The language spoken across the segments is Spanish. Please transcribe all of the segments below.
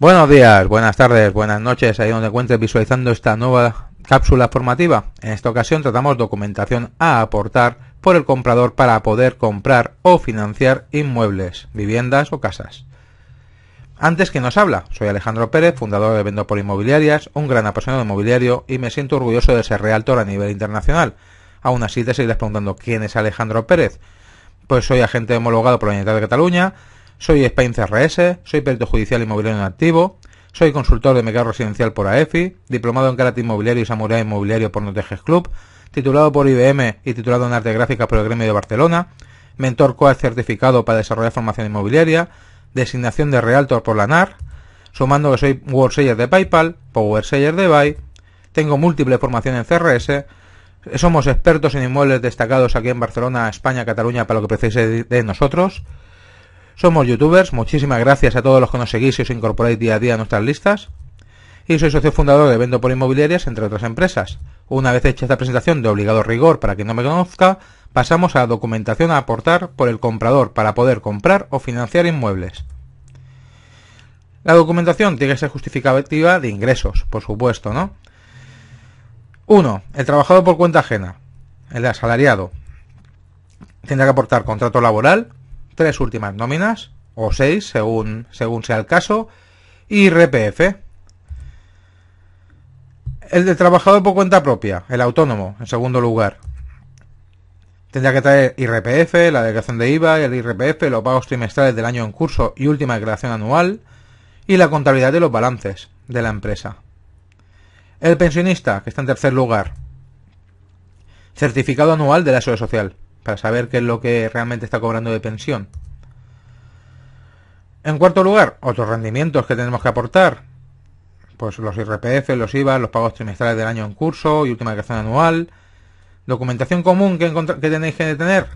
Buenos días, buenas tardes, buenas noches, ahí donde encuentres visualizando esta nueva cápsula formativa. En esta ocasión tratamos documentación a aportar por el comprador para poder comprar o financiar inmuebles, viviendas o casas. Antes, que nos habla? Soy Alejandro Pérez, fundador de Vendo por Inmobiliarias, un gran apasionado inmobiliario y me siento orgulloso de ser realtor a nivel internacional. Aún así te seguirás preguntando quién es Alejandro Pérez. Pues soy agente homologado por la Unidad de Cataluña, soy Spain CRS, soy perito judicial inmobiliario en activo, soy consultor de mercado residencial por AEFI, diplomado en karate inmobiliario y samurai inmobiliario por Notejes Club, titulado por IBM y titulado en arte gráfica por el Gremio de Barcelona, mentor coad certificado para desarrollar formación inmobiliaria, designación de Realtor por la NAR, sumando que soy WordSayer de PayPal, PowerSayer de Buy, tengo múltiples formaciones en CRS, somos expertos en inmuebles destacados aquí en Barcelona, España, Cataluña, para lo que precise de nosotros, somos youtubers, muchísimas gracias a todos los que nos seguís y os incorporáis día a día a nuestras listas. Y soy socio fundador de Vendo por Inmobiliarias, entre otras empresas. Una vez hecha esta presentación de obligado rigor para quien no me conozca, pasamos a la documentación a aportar por el comprador para poder comprar o financiar inmuebles. La documentación tiene que ser justificativa de ingresos, por supuesto, ¿no? 1. El trabajador por cuenta ajena, el asalariado, tendrá que aportar contrato laboral, tres últimas nóminas, o seis, según, según sea el caso, y RPF. El del trabajador por cuenta propia, el autónomo, en segundo lugar. Tendrá que traer IRPF, la declaración de IVA, el IRPF, los pagos trimestrales del año en curso y última declaración anual, y la contabilidad de los balances de la empresa. El pensionista, que está en tercer lugar. Certificado anual de la SOE Social para saber qué es lo que realmente está cobrando de pensión. En cuarto lugar, otros rendimientos que tenemos que aportar. Pues los IRPF, los IVA, los pagos trimestrales del año en curso y última declaración anual. Documentación común que, que tenéis que tener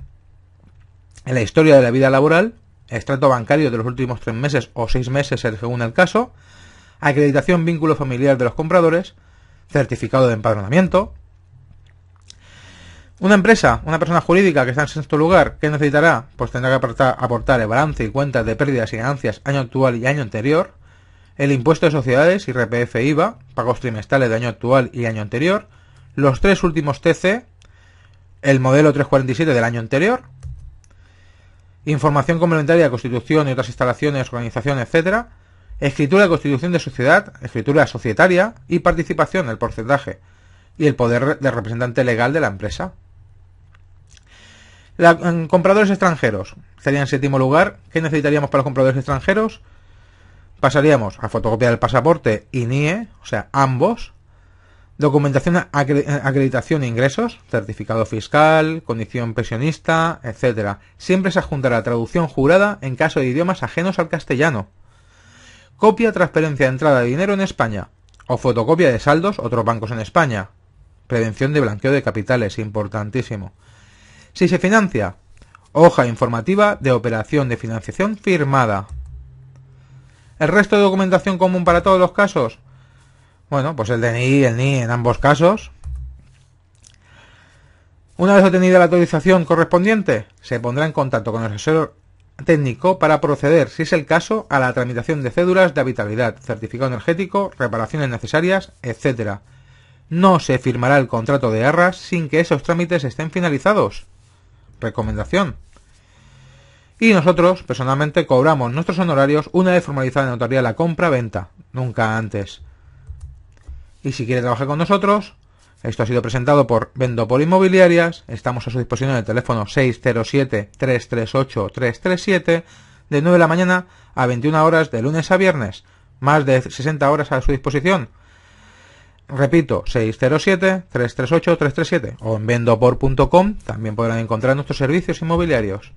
en la historia de la vida laboral. Extrato bancario de los últimos tres meses o seis meses según el caso. Acreditación vínculo familiar de los compradores. Certificado de empadronamiento. Una empresa, una persona jurídica que está en sexto lugar, ¿qué necesitará? Pues tendrá que aportar, el balance y cuentas de pérdidas y ganancias año actual y año anterior, el impuesto de sociedades, IRPF, IVA, pagos trimestrales de año actual y año anterior, los tres últimos TC, el modelo 347 del año anterior, información complementaria de constitución y otras instalaciones, organización, etc., escritura de constitución de sociedad, escritura societaria y participación, el porcentaje y el poder de representante legal de la empresa compradores extranjeros estaría en séptimo lugar. ¿Qué necesitaríamos para los compradores extranjeros? Pasaríamos a fotocopia del pasaporte y NIE, o sea, ambos. Documentación, acreditación e ingresos, certificado fiscal, condición pensionista, etc. Siempre se adjuntará traducción jurada en caso de idiomas ajenos al castellano. Copia, transferencia de entrada de dinero en España. O fotocopia de saldos, otros bancos en España. Prevención de blanqueo de capitales, importantísimo si se financia. Hoja informativa de operación de financiación firmada. ¿El resto de documentación común para todos los casos? Bueno, pues el DNI, el NI e, en ambos casos. Una vez obtenida la autorización correspondiente, se pondrá en contacto con el asesor técnico para proceder, si es el caso, a la tramitación de cédulas de habitabilidad, certificado energético, reparaciones necesarias, etc. No se firmará el contrato de arras sin que esos trámites estén finalizados recomendación. Y nosotros, personalmente, cobramos nuestros honorarios una vez formalizada en notaría la compra-venta, nunca antes. Y si quiere trabajar con nosotros, esto ha sido presentado por Vendopol Inmobiliarias, estamos a su disposición en el teléfono 607-338-337, de 9 de la mañana a 21 horas de lunes a viernes, más de 60 horas a su disposición. Repito, 607-338-337 o en vendopor.com también podrán encontrar nuestros servicios inmobiliarios.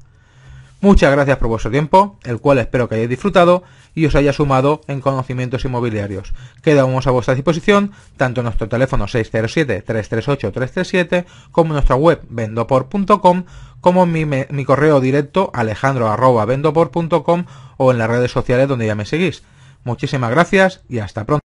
Muchas gracias por vuestro tiempo, el cual espero que hayáis disfrutado y os haya sumado en conocimientos inmobiliarios. Quedamos a vuestra disposición tanto en nuestro teléfono 607-338-337 como en nuestra web vendopor.com como en mi, mi correo directo alejandro.vendopor.com o en las redes sociales donde ya me seguís. Muchísimas gracias y hasta pronto.